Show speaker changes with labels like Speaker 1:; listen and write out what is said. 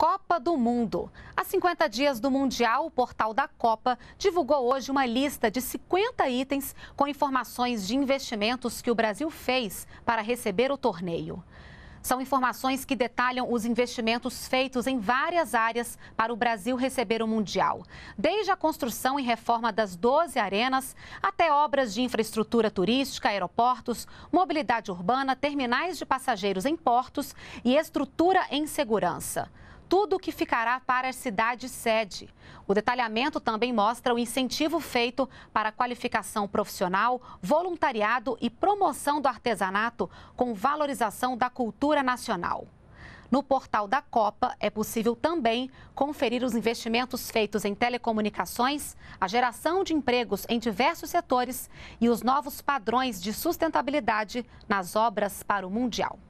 Speaker 1: Copa do Mundo. Há 50 dias do Mundial, o portal da Copa divulgou hoje uma lista de 50 itens com informações de investimentos que o Brasil fez para receber o torneio. São informações que detalham os investimentos feitos em várias áreas para o Brasil receber o Mundial. Desde a construção e reforma das 12 arenas, até obras de infraestrutura turística, aeroportos, mobilidade urbana, terminais de passageiros em portos e estrutura em segurança tudo o que ficará para a cidade sede. O detalhamento também mostra o incentivo feito para qualificação profissional, voluntariado e promoção do artesanato com valorização da cultura nacional. No portal da Copa é possível também conferir os investimentos feitos em telecomunicações, a geração de empregos em diversos setores e os novos padrões de sustentabilidade nas obras para o Mundial.